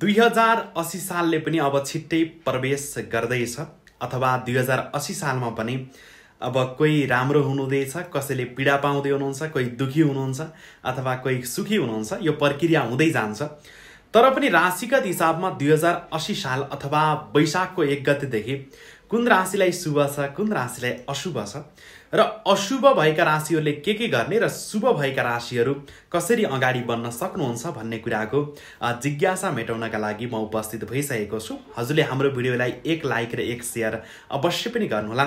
दुई हजार असी सालले पनि अब छिट्टै प्रवेश गर्दैछ अथवा दुई हजार असी सालमा पनि अब कोही राम्रो हुनुहुँदैछ कसैले पीडा पाउँदै हुनुहुन्छ कोही दुखी हुनुहुन्छ अथवा कोही सुखी हुनुहुन्छ यो प्रक्रिया हुँदै जान्छ तर पनि राशिगत हिसाबमा दुई हजार असी साल अथवा वैशाखको एक गतिदेखि कुन राशिलाई शुभ छ कुन राशिलाई अशुभ छ र अशुभ भएका राशिहरूले के के गर्ने र शुभ भएका राशिहरू कसरी अगाडि बढ्न सक्नुहुन्छ भन्ने कुराको जिज्ञासा मेटाउनका लागि म उपस्थित भइसकेको छु हजुरले हाम्रो भिडियोलाई एक लाइक र एक सेयर अवश्य पनि गर्नुहोला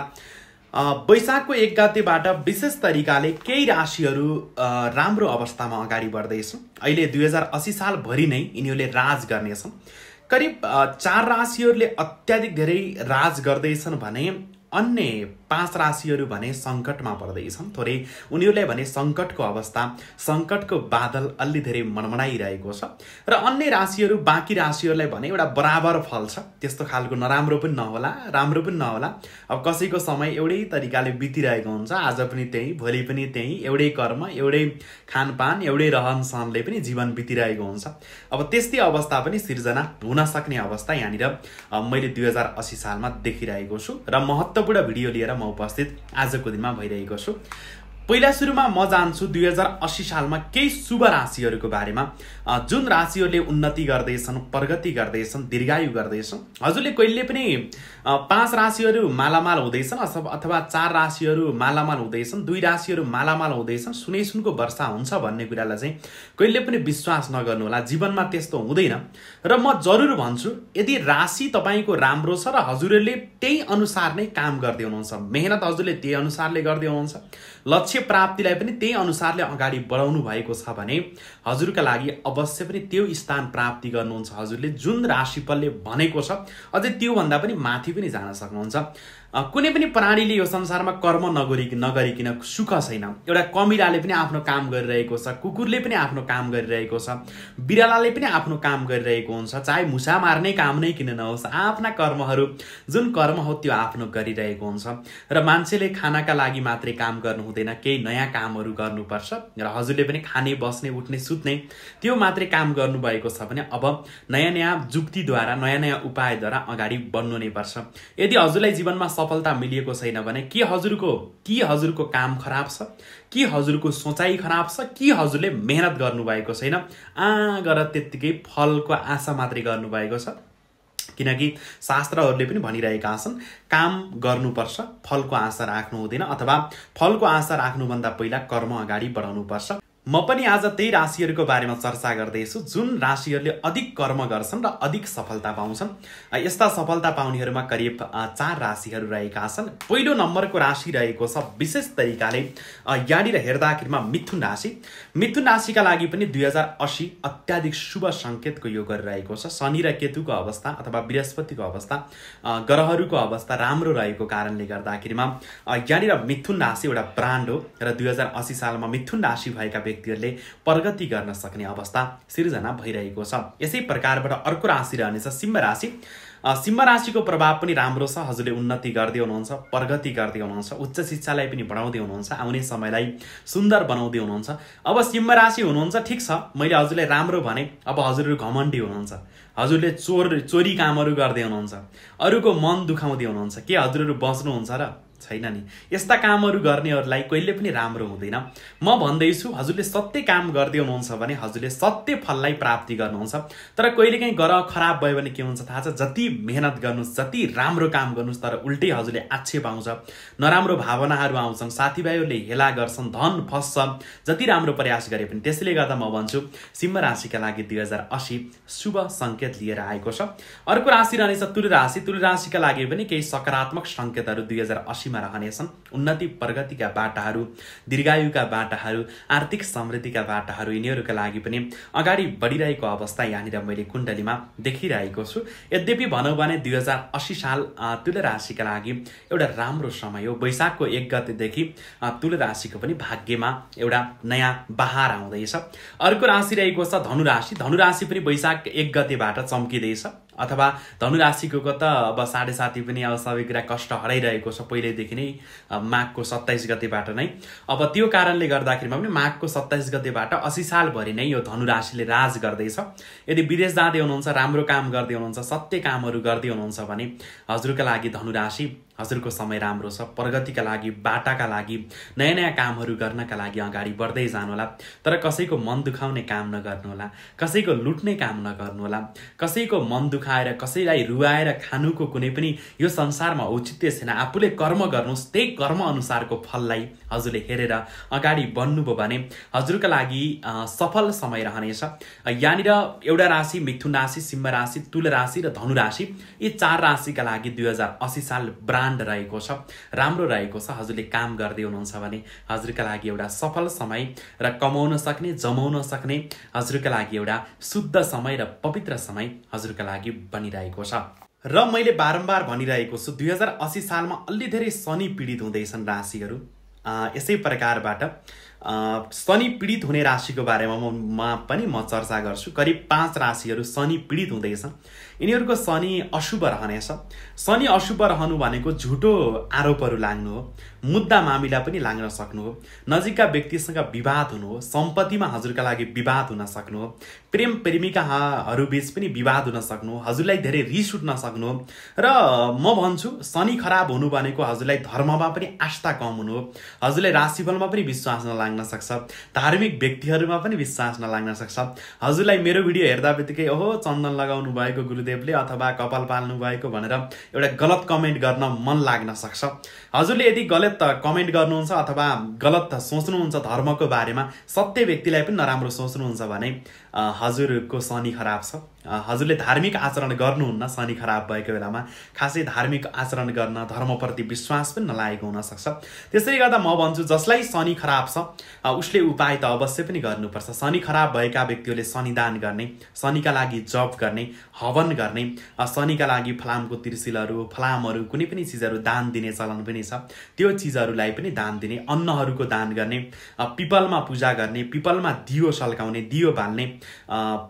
वैशाखको एक गतेबाट विशेष तरिकाले केही राशिहरू राम्रो अवस्थामा अगाडि बढ्दैछन् अहिले दुई हजार असी सालभरि नै यिनीहरूले राज गर्नेछन् करिब चार राशिहरूले अत्याधिक धेरै राज गर्दैछन् भने अन्य पाँच राशिहरू भने सङ्कटमा पर्दैछन् थोरै उनीहरूलाई भने सङ्कटको अवस्था सङ्कटको बादल अलि धेरै मनमनाइरहेको छ र अन्य राशिहरू बाँकी राशिहरूलाई भने एउटा बराबर फल छ त्यस्तो खालको नराम्रो पनि नहोला राम्रो पनि नहोला अब कसैको समय एउटै तरिकाले बितिरहेको हुन्छ आज पनि त्यहीँ भोलि पनि त्यहीँ एउटै कर्म एउटै खानपान एउटै रहन पनि जीवन बितिरहेको हुन्छ अब त्यस्तै अवस्था पनि सिर्जना हुन सक्ने अवस्था यहाँनिर मैले दुई हजार असी सालमा देखिरहेको छु र महत्त्वपूर्ण भिडियो लिएर म उपस्थित आजको दिनमा भइरहेको छु पहिला सुरुमा म जान्छु दुई हजार अस्सी सालमा केही शुभ राशिहरूको बारेमा जुन राशिहरूले उन्नति गर्दैछन् प्रगति गर्दैछन् दीर्घायु गर्दैछन् हजुरले कहिले पनि पाँच राशिहरू मालामाल हुँदैछन् अथवा अथवा चार राशिहरू मालामाल हुँदैछन् दुई राशिहरू मालामाल हुँदैछन् सुनै सुनको वर्षा हुन्छ भन्ने कुरालाई चाहिँ कहिले पनि विश्वास नगर्नुहोला जीवनमा त्यस्तो हुँदैन र म जरुर भन्छु यदि राशि तपाईँको राम्रो छ र हजुरहरूले त्यही अनुसार नै काम गर्दै हुनुहुन्छ मेहनत हजुरले त्यही अनुसारले गर्दै हुनुहुन्छ लक्ष्य लक्ष्य प्राप्तिलाई पनि त्यही अनुसारले अगाडि बढाउनु भएको छ भने हजुरका लागि अवश्य पनि त्यो स्थान प्राप्ति गर्नुहुन्छ हजुरले जुन राशिफलले भनेको छ अझै त्योभन्दा पनि माथि पनि जान सक्नुहुन्छ कुनै पनि प्राणीले यो संसारमा कर्म नगरी नगरिकन सुख छैन एउटा कमिलाले पनि आफ्नो काम गरिरहेको छ कुकुरले पनि आफ्नो काम गरिरहेको छ बिरालाले पनि आफ्नो काम गरिरहेको हुन्छ चाहे मुसा मार्ने काम नै किन नहोस् आफ्ना कर्महरू जुन कर्म हो त्यो आफ्नो गरिरहेको हुन्छ र मान्छेले खानाका लागि मात्रै काम गर्नु हुँदैन केही नयाँ कामहरू गर्नुपर्छ र हजुरले पनि खाने बस्ने उठ्ने सुत्ने त्यो मात्रै काम गर्नुभएको छ भने अब नयाँ नयाँ जुक्तिद्वारा नयाँ नयाँ उपायद्वारा अगाडि बढ्नु नै पर्छ यदि हजुरलाई जीवनमा सफलता मिलिएको छैन भने के हजुरको के हजुरको काम खराब छ के हजुरको सोचाइ खराब छ के हजुरले मेहनत गर्नुभएको छैन आ गर त्यत्तिकै फलको आशा मात्रै गर्नुभएको छ किनकि शास्त्रहरूले पनि भनिरहेका छन् काम गर्नुपर्छ फलको आशा राख्नु हुँदैन अथवा फलको आशा राख्नुभन्दा पहिला कर्म अगाडि बढाउनुपर्छ म पनि आज त्यही राशिहरूको बारेमा चर्चा गर्दैछु जुन राशिहरूले अधिक कर्म गर्छन् र अधिक सफलता पाउँछन् यस्ता सफलता पाउनेहरूमा करिब चार राशिहरू रहेका छन् पहिलो नम्बरको राशि रहेको छ विशेष तरिकाले यहाँनिर हेर्दाखेरिमा मिथुन राशि मिथुन राशिका लागि पनि दुई हजार असी अत्याधिक शुभ सङ्केतको योग गरिरहेको छ शनि र केतुको अवस्था अथवा बृहस्पतिको अवस्था ग्रहहरूको अवस्था राम्रो रहेको कारणले गर्दाखेरिमा यहाँनिर मिथुन राशि एउटा ब्रान्ड हो र दुई हजार असी सालमा मिथुन राशि भएका व्यक्तिहरूले प्रगति गर्न सक्ने अवस्था सिर्जना भइरहेको छ यसै प्रकारबाट अर्को राशि रहनेछ सिंह राशि सिंह राशिको प्रभाव पनि राम्रो छ हजुरले उन्नति गर्दै हुनुहुन्छ प्रगति गर्दै हुनुहुन्छ उच्च शिक्षालाई पनि बढाउँदै हुनुहुन्छ आउने समयलाई सुन्दर बनाउँदै हुनुहुन्छ अब सिंह राशि हुनुहुन्छ ठिक छ मैले हजुरलाई राम्रो भने अब हजुरहरू घमण्डी हुनुहुन्छ हजुरले चोर चोरी कामहरू गर्दै हुनुहुन्छ अरूको मन दुखाउँदै हुनुहुन्छ के हजुरहरू बस्नुहुन्छ र छैन नि यस्ता कामहरू गर्नेहरूलाई कहिले पनि राम्रो हुँदैन म भन्दैछु हजुरले सत्य काम गर्दै हुनुहुन्छ भने हजुरले सत्य फललाई प्राप्ति गर्नुहुन्छ तर कहिलेकाहीँ ग्रह खराब भयो भने के हुन्छ थाहा छ जति मेहनत गर्नुहोस् जति राम्रो काम गर्नुहोस् तर उल्टै हजुरले आक्षेप आउँछ नराम्रो भावनाहरू आउँछन् साथीभाइहरूले हेला गर्छन् धन फस्छ जति राम्रो प्रयास गरे पनि त्यसैले गर्दा म भन्छु सिंह राशिका लागि दुई हजार असी शुभ सङ्केत लिएर आएको छ अर्को राशि रहनेछ तुल राशि तुल राशिका लागि पनि केही सकारात्मक सङ्केतहरू दुई हजार असी साक्षीमा रहनेछन् उन्नति प्रगतिका बाटाहरू दीर्घायुका बाटाहरू आर्थिक समृद्धिका बाटाहरू यिनीहरूका लागि पनि अगाडि बढिरहेको अवस्था यहाँनिर मैले कुण्डलीमा देखिरहेको छु यद्यपि भनौँ भने दुई हजार अस्सी साल तुल राशिका लागि एउटा राम्रो समय हो वैशाखको एक गतेदेखि तुल राशिको पनि भाग्यमा एउटा नयाँ बहार आउँदैछ अर्को राशि रहेको छ धनु धनुराशि पनि वैशाख एक गतेबाट चम्किँदैछ अथवा धनुराशिको त अब साढे साती पनि अब सबै कुरा कष्ट हराइरहेको छ पहिल्यैदेखि नै माघको सत्ताइस गतिबाट नै अब त्यो कारणले गर्दाखेरिमा पनि माघको सत्ताइस गतिबाट असी सालभरि नै यो धनुराशिले राज गर्दैछ यदि विदेश जाँदै हुनुहुन्छ राम्रो काम गर्दै हुनुहुन्छ सत्य कामहरू गर्दै हुनुहुन्छ भने हजुरका लागि धनुराशि हजुरको समय राम्रो छ प्रगतिका लागि बाटाका लागि नयाँ नयाँ कामहरू गर्नका लागि अगाडि बढ्दै जानुहोला तर कसैको मन दुखाउने काम नगर्नुहोला कसैको लुट्ने काम नगर्नुहोला कसैको मन दुखाएर कसैलाई रुवाएर खानुको कुनै पनि यो संसारमा औचित्य छैन आफूले कर्म गर्नुहोस् त्यही कर्म अनुसारको फललाई हजुरले हेरेर अगाडि बढ्नुभयो भने हजुरका लागि सफल समय रहनेछ यहाँनिर एउटा राशि मिथुन राशि सिंह राशि तुल राशि र धनु राशि यी चार राशिका लागि दुई हजार असी साल ब्रा ब्रान्ड रहेको छ राम्रो रहेको छ हजुरले काम गर्दै हुनुहुन्छ भने हजुरका लागि एउटा सफल समय र कमाउन सक्ने जमाउन सक्ने हजुरका लागि एउटा शुद्ध समय र पवित्र समय हजुरका लागि बनिरहेको छ र मैले बारम्बार भनिरहेको छु दुई हजार असी सालमा अलि धेरै शनि पीडित हुँदैछन् राशिहरू यसै प्रकारबाट शनि पीडित हुने राशिको बारेमा म पनि म चर्चा गर्छु करिब पाँच राशिहरू शनि पीडित हुँदैछन् यिनीहरूको शनि अशुभ रहनेछ शनि अशुभ रहनु भनेको झुटो आरोपहरू लाग्नु हो मुद्दा मामिला पनि लाग्न सक्नु हो नजिकका व्यक्तिसँग विवाद हुनु हो सम्पत्तिमा हजुरका लागि विवाद हुन सक्नु हो प्रेम बिच पनि विवाद हुन सक्नु हो हजुरलाई धेरै रिस उठ्न सक्नु र म भन्छु शनि खराब हुनु भनेको हजुरलाई धर्ममा पनि आस्था कम हुनु हो हजुरलाई राशिफलमा पनि विश्वास नलाग्न सक्छ धार्मिक व्यक्तिहरूमा पनि विश्वास नलाग्न सक्छ हजुरलाई मेरो भिडियो हेर्दा बित्तिकै ओहो चन्दन लगाउनु भएको गुरु गुरुदेवले अथवा कपाल पाल्नु भएको भनेर एउटा गलत कमेन्ट गर्न मन लाग्न सक्छ हजुरले यदि गलत कमेन्ट गर्नुहुन्छ अथवा गलत सोच्नुहुन्छ धर्मको बारेमा सत्य व्यक्तिलाई पनि नराम्रो सोच्नुहुन्छ भने हजुरको शनि खराब छ हजुरले धार्मिक आचरण गर्नुहुन्न शनि खराब भएको बेलामा खासै धार्मिक आचरण गर्न धर्मप्रति विश्वास पनि नलागेको हुनसक्छ त्यसैले गर्दा म भन्छु जसलाई शनि खराब छ उसले उपाय त अवश्य पनि गर्नुपर्छ शनि खराब भएका व्यक्तिहरूले शनिदान गर्ने शनिका लागि जप गर्ने हवन गर्ने शनिका लागि फलामको त्रिसिलहरू फलामहरू कुनै पनि चिजहरू दान दिने चलन पनि छ त्यो चिजहरूलाई पनि दान दिने अन्नहरूको दान गर्ने पिपलमा पूजा गर्ने पिपलमा दियो सल्काउने दियो बाल्ने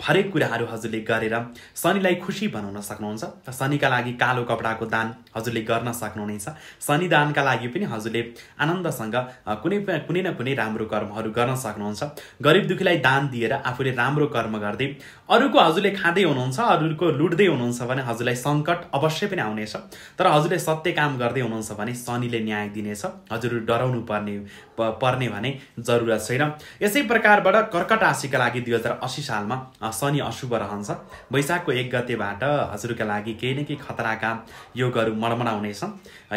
हरेक कुराहरू हजुरले गरे गरेर शनिलाई खुसी बनाउन सक्नुहुन्छ शनिका लागि कालो कपडाको दान हजुरले गर्न सक्नुहुनेछ शनि लागि पनि हजुरले आनन्दसँग कुनै कुनै न कुनै राम्रो कर्महरू गर्न सक्नुहुन्छ गरिब दुखीलाई दान दिएर आफूले राम्रो कर्म गर्दै अरूको हजुरले खाँदै हुनुहुन्छ अरूको लुट्दै हुनुहुन्छ भने हजुरलाई सङ्कट अवश्य पनि आउनेछ तर हजुरले सत्य काम गर्दै हुनुहुन्छ भने शनिले न्याय दिनेछ हजुर डराउनु पर्ने पर्ने भने जरुरत छैन यसै प्रकारबाट कर्कट राशिका लागि दुई हजार असी सालमा शनि अशुभ रहन्छ वैशाखको एक गतेबाट हजुरका लागि केही न केही खतराका योगहरू मर्मनाउनेछन्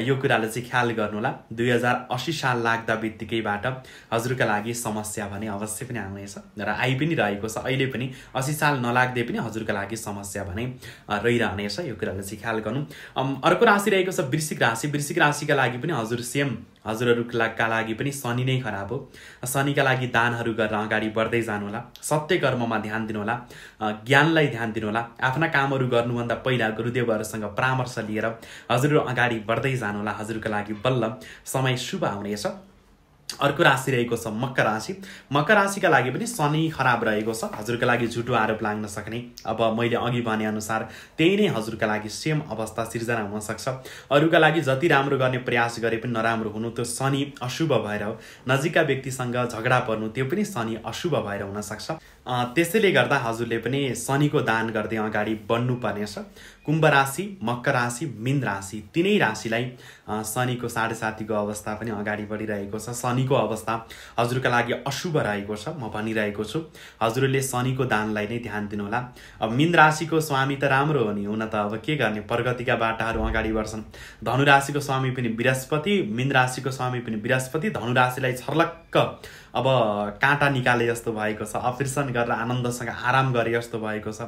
यो कुराले चाहिँ ख्याल गर्नुहोला दुई हजार असी साल लाग्दा बित्तिकैबाट हजुरका लागि समस्या भने अवश्य पनि आउनेछ र आइ पनि रहेको छ अहिले पनि असी साल नलाग्दै पनि हजुरका लागि समस्या भने रहिरहनेछ यो कुराले चाहिँ ख्याल गर्नु अर्को राशि रहेको छ वृश्चिक राशि वृश्चिक राशिका लागि पनि हजुर सेम हजुरहरूका लागि पनि शनि नै खराब हो शनिका लागि दानहरू गरेर अगाडि बढ्दै जानुहोला सत्य कर्ममा ध्यान दिनुहोला ज्ञानलाई ध्यान दिनुहोला आफ्ना कामहरू गर्नुभन्दा पहिला गुरुदेवहरूसँग परामर्श लिएर हजुरहरू अगाडि बढ्दै जानुहोला हजुरको लागि बल्ल समय शुभ आउनेछ अर्को राशि रहेको छ मकर राशि मकर राशिका लागि पनि शनि खराब रहेको छ हजुरका लागि झुटो आरोप लाग्न सक्ने अब मैले अघि भनेअनुसार त्यही नै हजुरका लागि सेम अवस्था सिर्जना हुनसक्छ अरूका लागि जति राम्रो गर्ने प्रयास गरे पनि नराम्रो हुनु त्यो शनि अशुभ भएर हो नजिकका व्यक्तिसँग झगडा पर्नु त्यो पनि शनि अशुभ भएर हुनसक्छ त्यसैले गर्दा हजुरले पनि शनिको दान गर्दै अगाडि बढ्नुपर्नेछ कुम्भ राशि मकर राशि मीन राशि तिनै राशिलाई शनिको साढे सातीको अवस्था पनि अगाडि बढिरहेको छ शनिको अवस्था हजुरका लागि अशुभ रहेको छ म भनिरहेको छु हजुरले शनिको दानलाई नै ध्यान दिनुहोला अब मीन राशिको स्वामी त राम्रो हो नि हुन त अब के गर्ने प्रगतिका बाटाहरू अगाडि बढ्छन् धनु राशिको स्वामी पनि बृहस्पति मीन राशिको स्वामी पनि बृहस्पति धनु राशिलाई छर्लक ठ्याक्क अब काँटा निकाले जस्तो भएको छ अपरेसन गरेर आनन्दसँग आराम गरे जस्तो भएको छ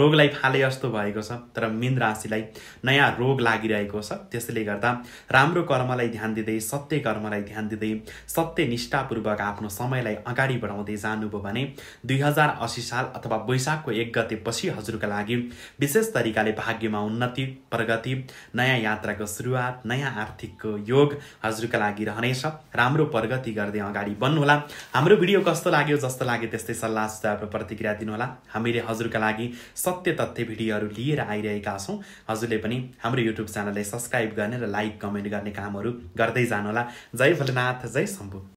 रोगलाई फाले जस्तो भएको छ तर मिन राशिलाई नयाँ रोग लागिरहेको छ त्यसले गर्दा राम्रो कर्मलाई ध्यान दिँदै सत्य कर्मलाई ध्यान दिँदै सत्य निष्ठापूर्वक आफ्नो समयलाई अगाडि बढाउँदै जानुभयो भने दुई हजार असी साल अथवा वैशाखको एक पछि हजुरका लागि विशेष तरिकाले भाग्यमा उन्नति प्रगति नयाँ यात्राको सुरुवात नयाँ आर्थिकको योग हजुरका लागि रहनेछ राम्रो प्रगति गर्दै अगाडि अगाडि बन्नुहोला हाम्रो भिडियो कस्तो लाग्यो जस्तो लाग्यो त्यस्तै सल्लाह सुझाव र प्रतिक्रिया दिनुहोला हामीले हजुरका लागि सत्य तथ्य भिडियोहरू लिएर आइरहेका छौँ हजुरले पनि हाम्रो युट्युब च्यानललाई सब्सक्राइब गर्ने र लाइक कमेन्ट गर्ने कामहरू गर्दै जानुहोला जय भोलेनाथ जय शम्भु